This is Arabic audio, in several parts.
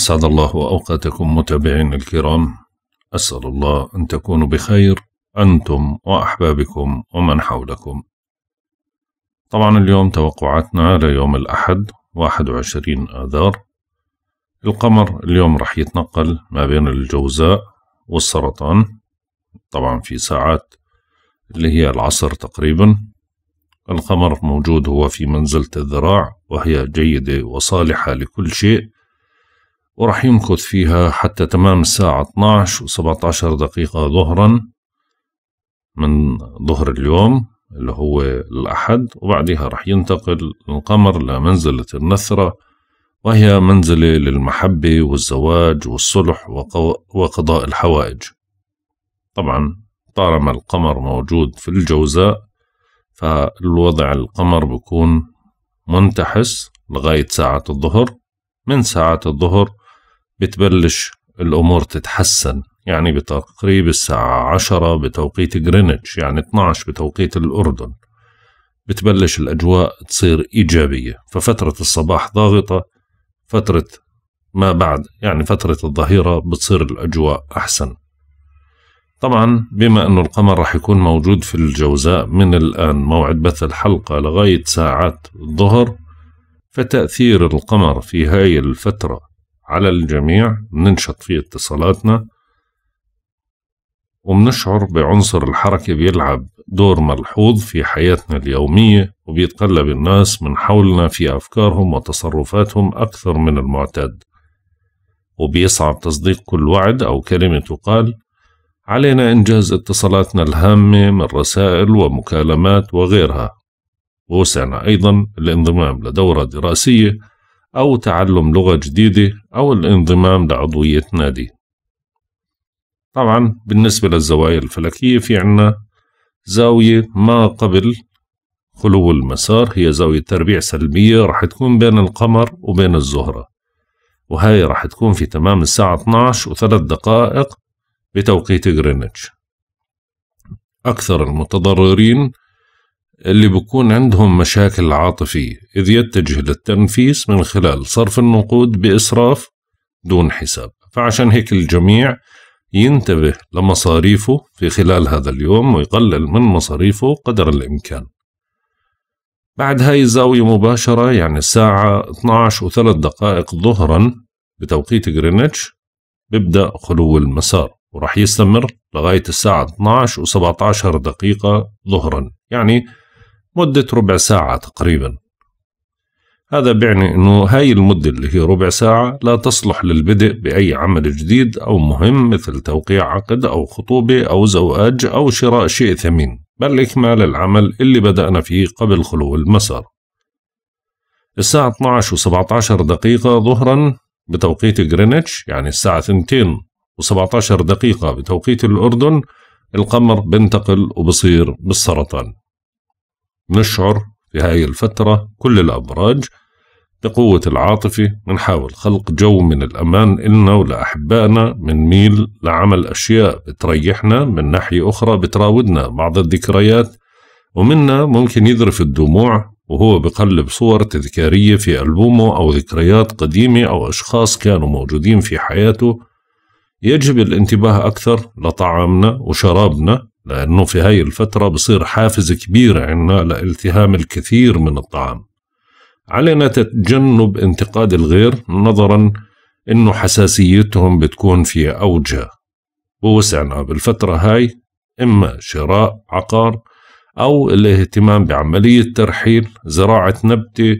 أسعد الله أوقاتكم متابعين الكرام أسأل الله أن تكونوا بخير أنتم وأحبابكم ومن حولكم طبعا اليوم توقعاتنا ليوم الأحد 21 آذار القمر اليوم رح يتنقل ما بين الجوزاء والسرطان طبعا في ساعات اللي هي العصر تقريبا القمر موجود هو في منزلة الذراع وهي جيدة وصالحة لكل شيء وراح يمكث فيها حتى تمام الساعة 12 و17 دقيقة ظهرا من ظهر اليوم اللي هو الأحد وبعدها راح ينتقل القمر لمنزلة النثرة وهي منزلة للمحبة والزواج والصلح وقضاء الحوائج طبعا طالما القمر موجود في الجوزاء فالوضع القمر بكون منتحس لغاية ساعة الظهر من ساعة الظهر بتبلش الأمور تتحسن يعني بتقريب الساعة عشرة بتوقيت جرينتش يعني 12 بتوقيت الأردن بتبلش الأجواء تصير إيجابية ففترة الصباح ضاغطة فترة ما بعد يعني فترة الظهيرة بتصير الأجواء أحسن طبعا بما أنه القمر راح يكون موجود في الجوزاء من الآن موعد بث الحلقة لغاية ساعات الظهر فتأثير القمر في هاي الفترة على الجميع بننشط فيه اتصالاتنا وبنشعر بعنصر الحركة بيلعب دور ملحوظ في حياتنا اليومية وبيتقلب الناس من حولنا في أفكارهم وتصرفاتهم أكثر من المعتاد وبيصعب تصديق كل وعد أو كلمة تقال علينا إنجاز اتصالاتنا الهامة من رسائل ومكالمات وغيرها ووسعنا أيضا الانضمام لدورة دراسية أو تعلم لغة جديدة أو الانضمام لعضوية نادي طبعا بالنسبة للزوايا الفلكية في عنا زاوية ما قبل خلو المسار هي زاوية تربيع سلبية رح تكون بين القمر وبين الزهرة وهي رح تكون في تمام الساعة 12 وثلاث دقائق بتوقيت غرينتش أكثر المتضررين اللي بكون عندهم مشاكل عاطفية إذ يتجه للتنفيس من خلال صرف النقود بإسراف دون حساب فعشان هيك الجميع ينتبه لمصاريفه في خلال هذا اليوم ويقلل من مصاريفه قدر الإمكان بعد هاي الزاوية مباشرة يعني الساعة 12 وثلاث دقائق ظهرا بتوقيت غرينتش بيبدأ خلو المسار وراح يستمر لغاية الساعة 12 و17 دقيقة ظهرا يعني مدة ربع ساعة تقريبا هذا بيعني أنه هاي المدة اللي هي ربع ساعة لا تصلح للبدء بأي عمل جديد أو مهم مثل توقيع عقد أو خطوبة أو زواج أو شراء شيء ثمين بل إكمال العمل اللي بدأنا فيه قبل خلو المسار الساعة 12 و 17 دقيقة ظهرا بتوقيت جرينتش يعني الساعة 2 و 17 دقيقة بتوقيت الأردن القمر بنتقل وبصير بالسرطان نشعر في هاي الفترة كل الأبراج بقوة العاطفة بنحاول خلق جو من الأمان إلنا ولأحبائنا بنميل لعمل أشياء بتريحنا من ناحية أخرى بتراودنا بعض الذكريات ومنا ممكن يذرف الدموع وهو بقلب صور تذكارية في ألبومه أو ذكريات قديمة أو أشخاص كانوا موجودين في حياته يجب الانتباه أكثر لطعامنا وشرابنا لأنه في هاي الفترة بصير حافز كبير عنا لالتهام الكثير من الطعام علينا تجنب انتقاد الغير نظرا انه حساسيتهم بتكون في اوجه ووسعنا بالفترة هاي اما شراء عقار او الاهتمام بعملية ترحيل زراعة نبتة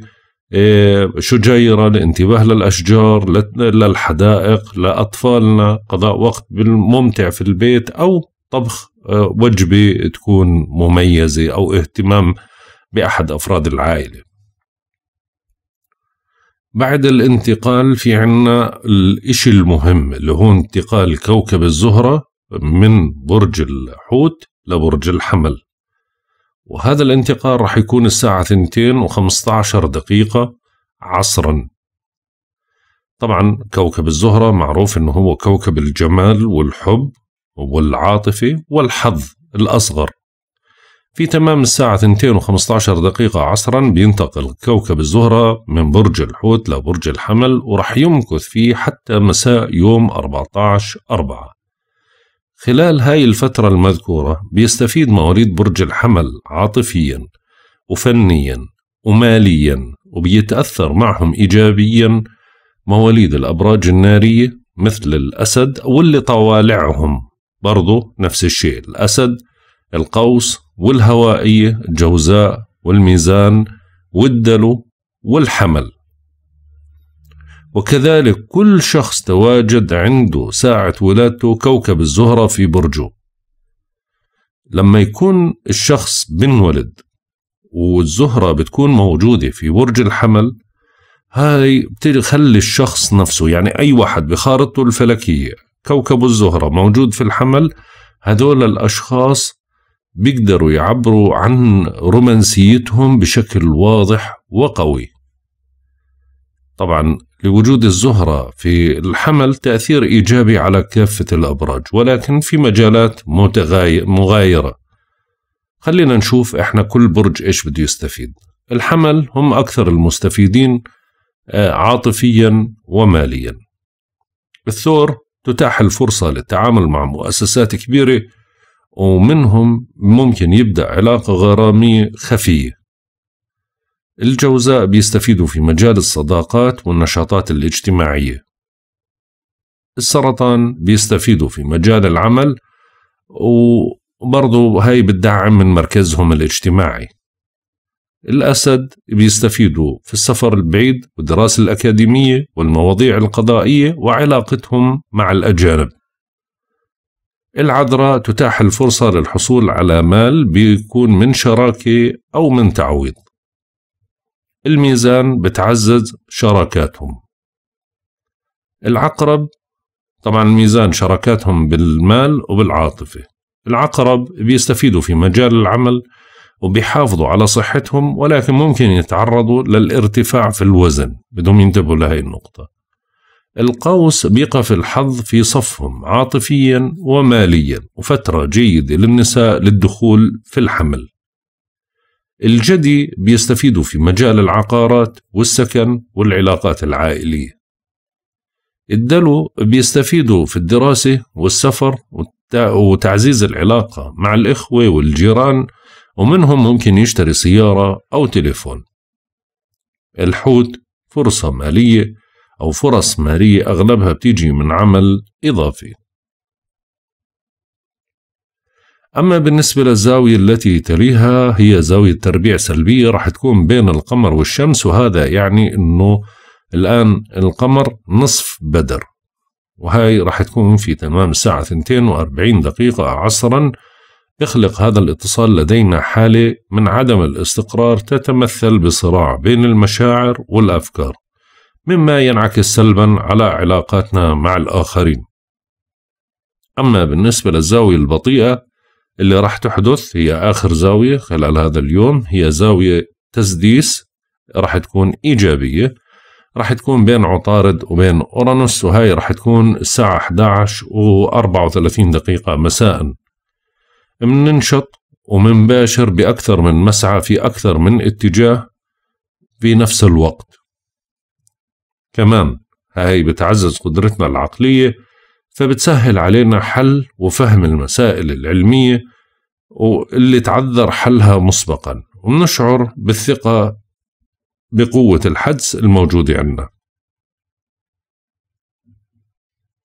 إيه، شجيرة الانتباه للأشجار للحدائق لأطفالنا قضاء وقت ممتع في البيت أو طبخ أه، وجبة تكون مميزة أو اهتمام بأحد أفراد العائلة بعد الانتقال في عنا الإشي المهم اللي هو انتقال كوكب الزهرة من برج الحوت لبرج الحمل وهذا الانتقال راح يكون الساعة 2 و 15 دقيقة عصرا طبعا كوكب الزهرة معروف انه هو كوكب الجمال والحب والعاطفة والحظ الأصغر في تمام الساعة 215 دقيقة عصرا بينتقل كوكب الزهرة من برج الحوت لبرج الحمل ورح يمكث فيه حتى مساء يوم 14 4 خلال هاي الفترة المذكورة بيستفيد مواليد برج الحمل عاطفيا وفنيا وماليا وبيتأثر معهم إيجابيا مواليد الأبراج النارية مثل الأسد واللي طوالعهم برضه نفس الشيء الأسد القوس والهوائية الجوزاء والميزان والدلو والحمل وكذلك كل شخص تواجد عنده ساعة ولادته كوكب الزهرة في برجه لما يكون الشخص بنولد والزهرة بتكون موجودة في برج الحمل هاي بتخلي الشخص نفسه يعني أي واحد بخارطته الفلكية كوكب الزهرة موجود في الحمل هذول الأشخاص بيقدروا يعبروا عن رومانسيتهم بشكل واضح وقوي طبعا لوجود الزهرة في الحمل تأثير إيجابي على كافة الأبراج ولكن في مجالات مغايرة خلينا نشوف إحنا كل برج إيش بده يستفيد الحمل هم أكثر المستفيدين آه، عاطفيا وماليا الثور تتاح الفرصة للتعامل مع مؤسسات كبيرة ومنهم ممكن يبدأ علاقة غرامية خفية الجوزاء بيستفيدوا في مجال الصداقات والنشاطات الاجتماعية السرطان بيستفيدوا في مجال العمل وبرضو هاي بتدعم من مركزهم الاجتماعي الأسد بيستفيدوا في السفر البعيد والدراسة الأكاديمية والمواضيع القضائية وعلاقتهم مع الأجانب العذراء تتاح الفرصة للحصول على مال بيكون من شراكة أو من تعويض الميزان بتعزز شراكاتهم العقرب طبعا الميزان شراكاتهم بالمال وبالعاطفة العقرب بيستفيدوا في مجال العمل وبيحافظوا على صحتهم ولكن ممكن يتعرضوا للارتفاع في الوزن بدهم ينتبهوا لهي النقطة القوس بيقف الحظ في صفهم عاطفيا وماليا وفترة جيدة للنساء للدخول في الحمل الجدي بيستفيدوا في مجال العقارات والسكن والعلاقات العائلية الدلو بيستفيدوا في الدراسة والسفر وتعزيز العلاقة مع الإخوة والجيران ومنهم ممكن يشتري سيارة أو تليفون الحوت فرصة مالية أو فرص مالية أغلبها بتيجي من عمل إضافي أما بالنسبة للزاوية التي تليها هي زاوية تربيع سلبية راح تكون بين القمر والشمس وهذا يعني أنه الآن القمر نصف بدر وهي راح تكون في تمام الساعة 42 دقيقة عصرا يخلق هذا الاتصال لدينا حالة من عدم الاستقرار تتمثل بصراع بين المشاعر والأفكار مما ينعكس سلبا على علاقاتنا مع الآخرين أما بالنسبة للزاوية البطيئة اللي راح تحدث هي آخر زاوية خلال هذا اليوم هي زاوية تسديس راح تكون إيجابية راح تكون بين عطارد وبين أورانوس وهي راح تكون الساعة 11 و 34 دقيقة مساءً مننشط ومنباشر بأكثر من مسعى في أكثر من اتجاه في نفس الوقت كمان هاي بتعزز قدرتنا العقلية فبتسهل علينا حل وفهم المسائل العلمية واللي تعذر حلها مسبقا ونشعر بالثقة بقوة الحدس الموجودة عندنا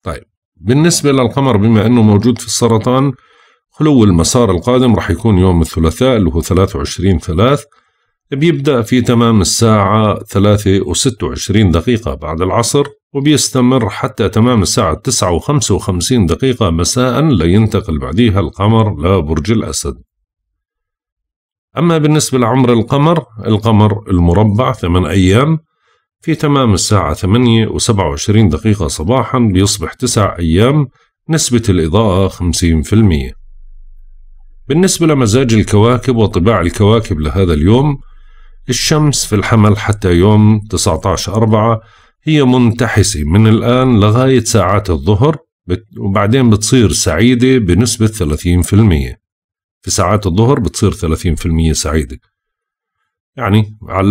طيب بالنسبة للقمر بما أنه موجود في السرطان خلو المسار القادم راح يكون يوم الثلاثاء اللي هو 23 ثلاث بيبدأ في تمام الساعة 3 و26 دقيقة بعد العصر وبيستمر حتى تمام الساعة 9 و55 دقيقة مساء لينتقل بعديها القمر لبرج الأسد أما بالنسبة لعمر القمر القمر المربع 8 أيام في تمام الساعة 8 و27 دقيقة صباحا بيصبح 9 أيام نسبة الإضاءة 50% بالنسبة لمزاج الكواكب وطباع الكواكب لهذا اليوم الشمس في الحمل حتى يوم 19 أربعة هي منتحسة من الآن لغاية ساعات الظهر وبعدين بتصير سعيدة بنسبة 30% في ساعات الظهر بتصير 30% سعيدة يعني على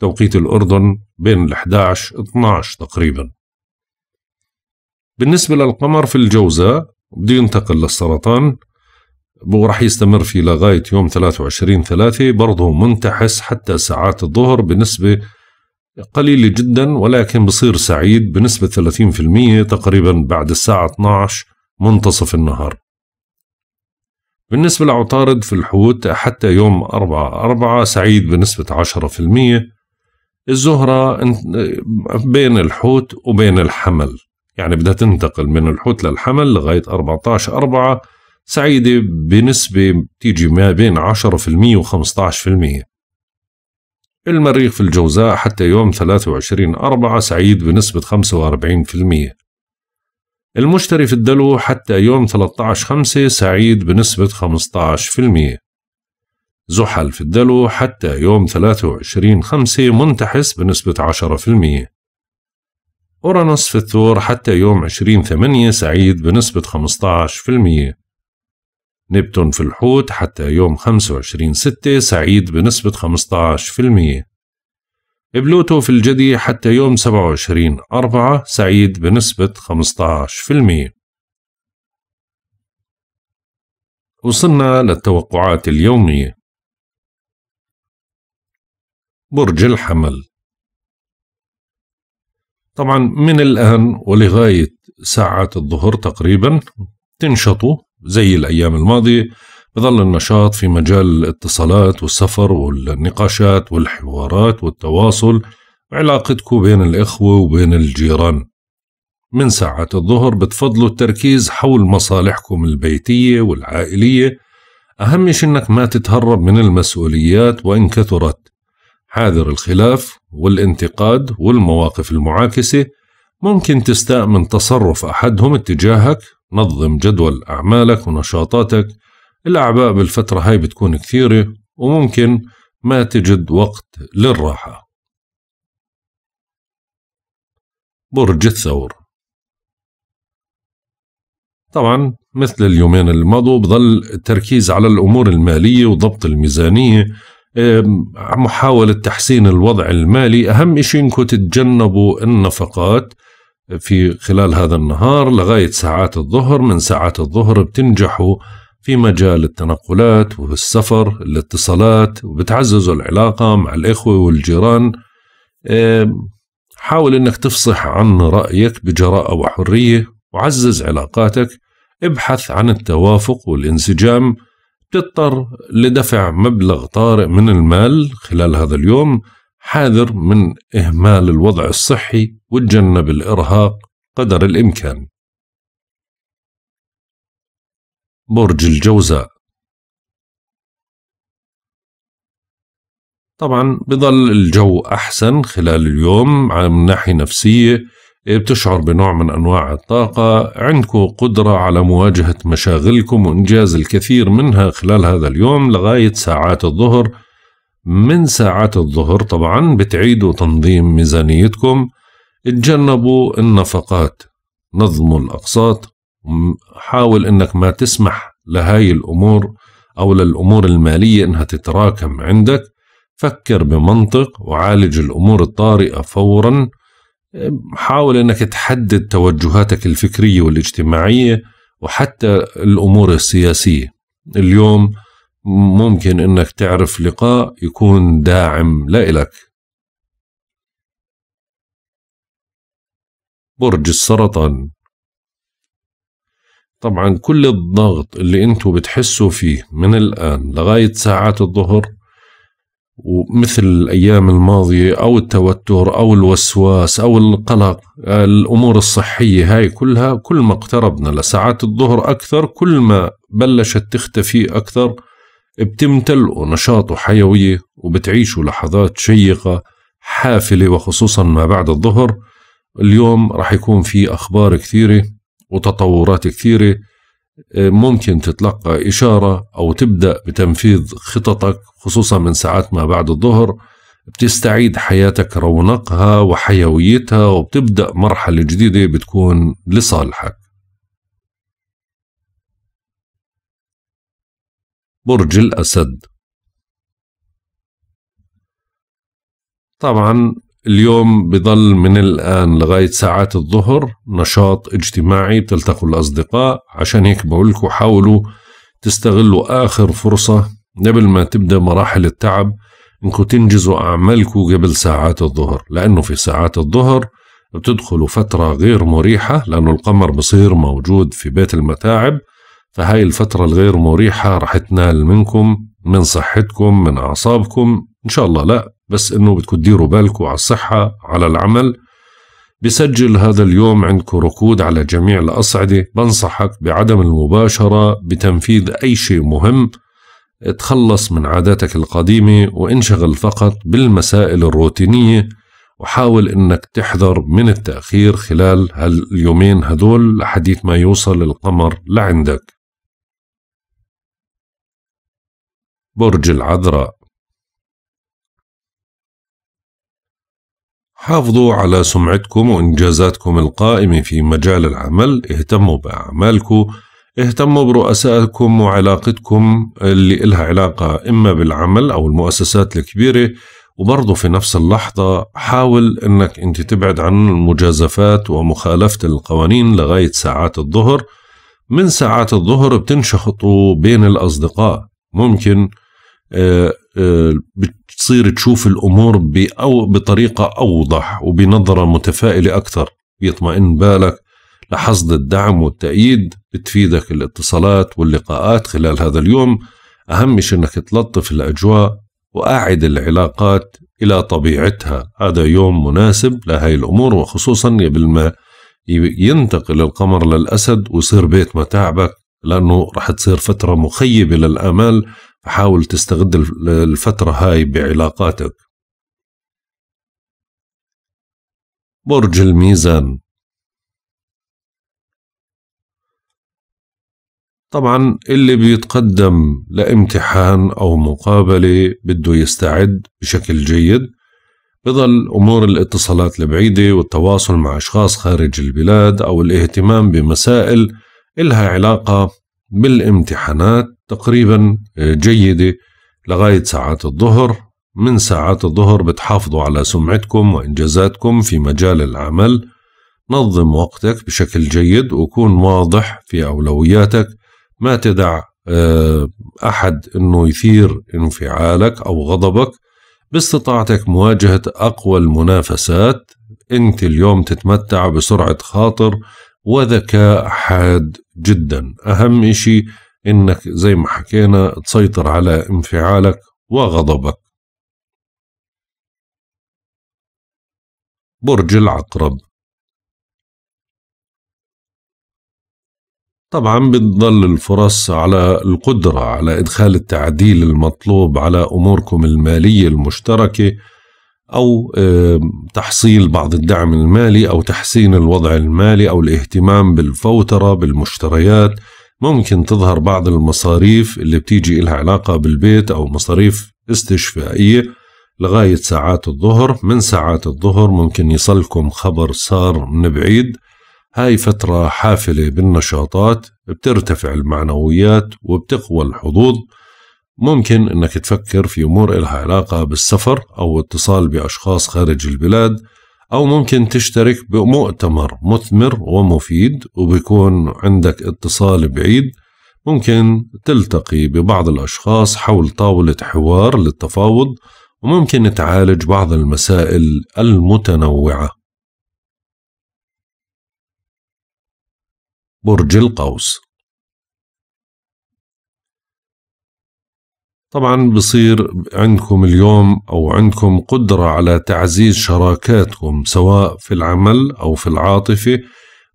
توقيت الأردن بين ال 11 12 تقريبا بالنسبة للقمر في الجوزاء بده ينتقل للسرطان وراح يستمر في لغاية يوم 23 ثلاثة برضه منتحس حتى ساعات الظهر بنسبة قليلة جدا ولكن بصير سعيد بنسبة 30% تقريبا بعد الساعة 12 منتصف النهار بالنسبة لعطارد في الحوت حتى يوم 4 4 سعيد بنسبة 10% الزهرة بين الحوت وبين الحمل يعني بدها تنتقل من الحوت للحمل لغاية 14 4 سعيدة بنسبة تيجي ما بين 10% و 15% المريخ في الجوزاء حتى يوم 23 أربعة سعيد بنسبة 45% المشتري في الدلو حتى يوم 13 خمسة سعيد بنسبة 15% زحل في الدلو حتى يوم 23 خمسة منتحس بنسبة 10% أورانوس في الثور حتى يوم 20 8 سعيد بنسبة 15% نبتون في الحوت حتى يوم 25/6 سعيد بنسبة 15%. بلوتو في الجدي حتى يوم 27/4 سعيد بنسبة 15%. وصلنا للتوقعات اليومية. برج الحمل طبعا من الآن ولغاية ساعات الظهر تقريبا تنشطوا زي الأيام الماضية بظل النشاط في مجال الاتصالات والسفر والنقاشات والحوارات والتواصل وعلاقتكم بين الإخوة وبين الجيران من ساعة الظهر بتفضلوا التركيز حول مصالحكم البيتية والعائلية أهم شي إنك ما تتهرب من المسؤوليات وإن كثرت حاذر الخلاف والانتقاد والمواقف المعاكسة ممكن تستاء من تصرف أحدهم اتجاهك نظم جدول أعمالك ونشاطاتك الأعباء بالفترة هاي بتكون كثيرة وممكن ما تجد وقت للراحة برج الثور طبعا مثل اليومين اللي مضوا بظل التركيز على الأمور المالية وضبط الميزانية محاولة تحسين الوضع المالي أهم شيء إنكم تتجنبوا النفقات في خلال هذا النهار لغاية ساعات الظهر من ساعات الظهر بتنجحوا في مجال التنقلات والسفر الاتصالات وبتعززوا العلاقة مع الإخوة والجيران حاول أنك تفصح عن رأيك بجراءة وحرية وعزز علاقاتك ابحث عن التوافق والانسجام تضطر لدفع مبلغ طارئ من المال خلال هذا اليوم حاذر من إهمال الوضع الصحي وتجنب الإرهاق قدر الإمكان. برج الجوزاء طبعا بضل الجو أحسن خلال اليوم من ناحية نفسية إيه بتشعر بنوع من أنواع الطاقة عندكم قدرة على مواجهة مشاغلكم وإنجاز الكثير منها خلال هذا اليوم لغاية ساعات الظهر من ساعات الظهر طبعا بتعيدوا تنظيم ميزانيتكم اتجنبوا النفقات نظموا الأقساط حاول انك ما تسمح لهاي الأمور أو للأمور المالية انها تتراكم عندك فكر بمنطق وعالج الأمور الطارئة فورا حاول انك تحدد توجهاتك الفكرية والاجتماعية وحتى الأمور السياسية اليوم ممكن انك تعرف لقاء يكون داعم لإلك برج السرطان طبعا كل الضغط اللي انتو بتحسوا فيه من الآن لغاية ساعات الظهر ومثل الأيام الماضية أو التوتر أو الوسواس أو القلق الأمور الصحية هاي كلها كل ما اقتربنا لساعات الظهر أكثر كل ما بلشت تختفي أكثر بتمتلئوا نشاط وحيوية وبتعيشوا لحظات شيقة حافلة وخصوصا ما بعد الظهر اليوم رح يكون في أخبار كثيرة وتطورات كثيرة ممكن تتلقى إشارة أو تبدأ بتنفيذ خططك خصوصا من ساعات ما بعد الظهر بتستعيد حياتك رونقها وحيويتها وبتبدأ مرحلة جديدة بتكون لصالحك برج الأسد طبعا اليوم بضل من الآن لغاية ساعات الظهر نشاط اجتماعي بتلتقوا الأصدقاء عشان هيك بقول لكم حاولوا تستغلوا آخر فرصة قبل ما تبدأ مراحل التعب انكم تنجزوا أعمالكم قبل ساعات الظهر لأنه في ساعات الظهر بتدخلوا فترة غير مريحة لأنه القمر بصير موجود في بيت المتاعب فهاي الفترة الغير مريحة رح تنال منكم من صحتكم من أعصابكم إن شاء الله لا بس إنه بدكم تديروا بالكم على الصحة على العمل بسجل هذا اليوم عندكم ركود على جميع الأصعدة بنصحك بعدم المباشرة بتنفيذ أي شيء مهم تخلص من عاداتك القديمة وانشغل فقط بالمسائل الروتينية وحاول انك تحذر من التأخير خلال هاليومين هدول لحديث ما يوصل القمر لعندك برج العذراء حافظوا على سمعتكم وإنجازاتكم القائمة في مجال العمل اهتموا بأعمالكم اهتموا برؤسائكم وعلاقتكم اللي إلها علاقة إما بالعمل أو المؤسسات الكبيرة وبرضه في نفس اللحظة حاول إنك أنت تبعد عن المجازفات ومخالفة القوانين لغاية ساعات الظهر من ساعات الظهر بتنشخطوا بين الأصدقاء ممكن آه، آه، بتصير تشوف الامور بأو بطريقه اوضح وبنظره متفائله اكثر بيطمئن بالك لحصد الدعم والتأييد بتفيدك الاتصالات واللقاءات خلال هذا اليوم أهم شيء أنك تلطف الأجواء وأعد العلاقات إلى طبيعتها هذا يوم مناسب لهي الأمور وخصوصا قبل ما ينتقل القمر للأسد ويصير بيت متاعبك لأنه رح تصير فترة مخيبة للآمال حاول تستغل الفترة هاي بعلاقاتك برج الميزان طبعا اللي بيتقدم لامتحان أو مقابلة بده يستعد بشكل جيد بظل أمور الاتصالات البعيدة والتواصل مع أشخاص خارج البلاد أو الاهتمام بمسائل إلها علاقة بالامتحانات تقريبا آه، جيدة لغاية ساعات الظهر من ساعات الظهر بتحافظوا على سمعتكم وإنجازاتكم في مجال العمل نظم وقتك بشكل جيد وكون واضح في أولوياتك ما تدع آه، أحد أنه يثير انفعالك أو غضبك باستطاعتك مواجهة أقوى المنافسات أنت اليوم تتمتع بسرعة خاطر وذكاء حاد جدا أهم إشي إنك زي ما حكينا تسيطر على انفعالك وغضبك برج العقرب طبعا بتضل الفرص على القدرة على إدخال التعديل المطلوب على أموركم المالية المشتركة أو تحصيل بعض الدعم المالي أو تحسين الوضع المالي أو الاهتمام بالفوترة بالمشتريات ممكن تظهر بعض المصاريف اللي بتيجي إلها علاقة بالبيت أو مصاريف استشفائية لغاية ساعات الظهر من ساعات الظهر ممكن يصلكم خبر صار من بعيد هاي فترة حافلة بالنشاطات بترتفع المعنويات وبتقوى الحظوظ ممكن انك تفكر في امور الها علاقة بالسفر او اتصال باشخاص خارج البلاد أو ممكن تشترك بمؤتمر مثمر ومفيد وبيكون عندك اتصال بعيد ممكن تلتقي ببعض الأشخاص حول طاولة حوار للتفاوض وممكن تعالج بعض المسائل المتنوعة برج القوس طبعا بصير عندكم اليوم أو عندكم قدرة على تعزيز شراكاتكم سواء في العمل أو في العاطفة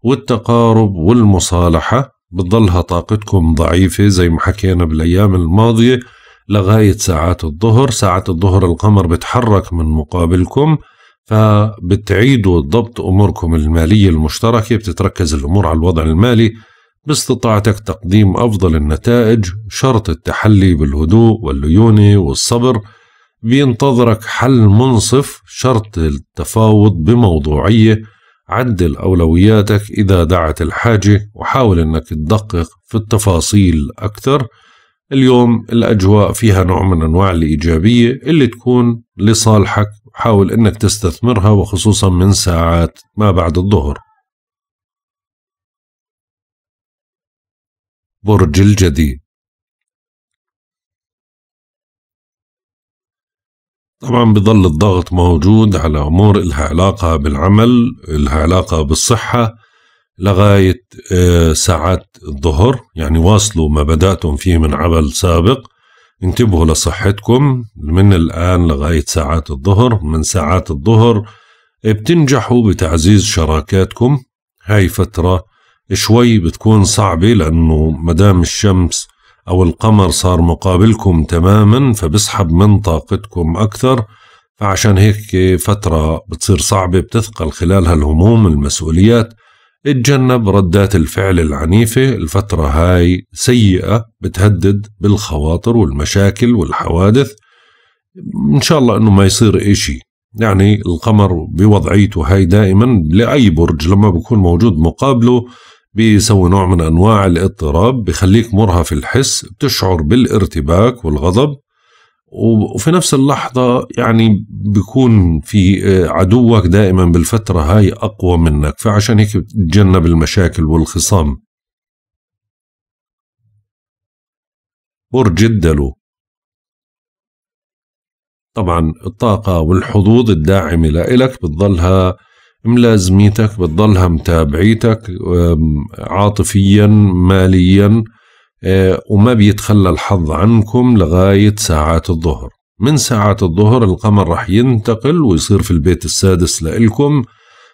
والتقارب والمصالحة بتضلها طاقتكم ضعيفة زي ما حكينا بالأيام الماضية لغاية ساعات الظهر ساعة الظهر القمر بتحرك من مقابلكم فبتعيدوا ضبط أموركم المالية المشتركة بتتركز الأمور على الوضع المالي باستطاعتك تقديم أفضل النتائج شرط التحلي بالهدوء والليونة والصبر بينتظرك حل منصف شرط التفاوض بموضوعية عدل أولوياتك إذا دعت الحاجة وحاول أنك تدقق في التفاصيل أكثر اليوم الأجواء فيها نوع من أنواع الإيجابية اللي تكون لصالحك حاول أنك تستثمرها وخصوصا من ساعات ما بعد الظهر برج الجدي طبعا بضل الضغط موجود على أمور إلها علاقة بالعمل إلها علاقة بالصحة لغاية آه، ساعات الظهر يعني واصلوا ما بدأتم فيه من عمل سابق انتبهوا لصحتكم من الآن لغاية ساعات الظهر من ساعات الظهر بتنجحوا بتعزيز شراكاتكم هاي فترة شوي بتكون صعبة لأنه مدام الشمس أو القمر صار مقابلكم تماما فبسحب من طاقتكم أكثر فعشان هيك فترة بتصير صعبة بتثقل خلالها الهموم المسؤوليات اتجنب ردات الفعل العنيفة الفترة هاي سيئة بتهدد بالخواطر والمشاكل والحوادث إن شاء الله أنه ما يصير إشي يعني القمر بوضعيته هاي دائما لأي برج لما بكون موجود مقابله بيسوي نوع من أنواع الاضطراب بخليك مرهف الحس بتشعر بالارتباك والغضب وفي نفس اللحظة يعني بيكون في آه، عدوك دائما بالفترة هاي أقوى منك فعشان هيك بتتجنب المشاكل والخصام برج الدلو طبعا الطاقة والحظوظ الداعمة لإلك بتظلها ملازميتك بتضلها متابعيتك عاطفيا ماليا آه، وما بيتخلى الحظ عنكم لغاية ساعات الظهر من ساعات الظهر القمر رح ينتقل ويصير في البيت السادس لإلكم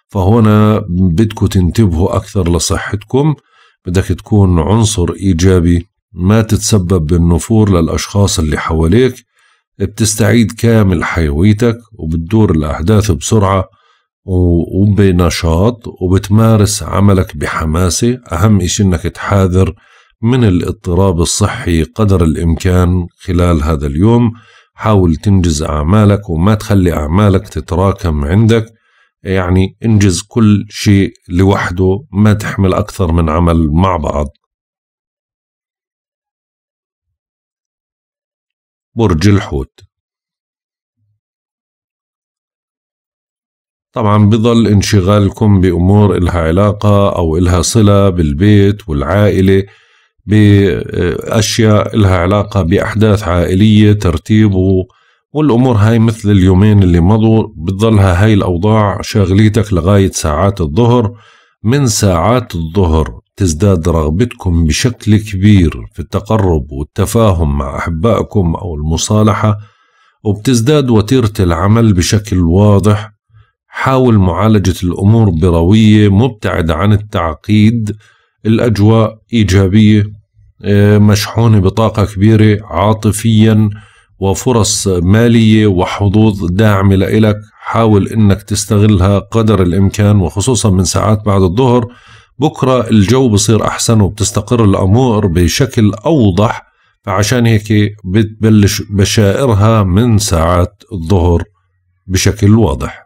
فهنا بدكوا تنتبهوا أكثر لصحتكم بدك تكون عنصر إيجابي ما تتسبب بالنفور للأشخاص اللي حواليك بتستعيد كامل حيويتك وبتدور الأحداث بسرعة وبنشاط وبتمارس عملك بحماسة أهم إشي أنك تحاذر من الاضطراب الصحي قدر الإمكان خلال هذا اليوم حاول تنجز أعمالك وما تخلي أعمالك تتراكم عندك يعني انجز كل شيء لوحده ما تحمل أكثر من عمل مع بعض برج الحوت طبعا بضل انشغالكم بأمور إلها علاقة أو إلها صلة بالبيت والعائلة بأشياء إلها علاقة بأحداث عائلية ترتيب والأمور هاي مثل اليومين اللي مضوا بتضلها هاي الأوضاع شاغليتك لغاية ساعات الظهر من ساعات الظهر تزداد رغبتكم بشكل كبير في التقرب والتفاهم مع أحبائكم أو المصالحة وبتزداد وتيرة العمل بشكل واضح حاول معالجة الأمور بروية مبتعد عن التعقيد الأجواء إيجابية آه، مشحونة بطاقة كبيرة عاطفيا وفرص مالية وحظوظ داعمة لإلك حاول إنك تستغلها قدر الإمكان وخصوصا من ساعات بعد الظهر بكرة الجو بصير أحسن وبتستقر الأمور بشكل أوضح فعشان هيك بتبلش بشائرها من ساعات الظهر بشكل واضح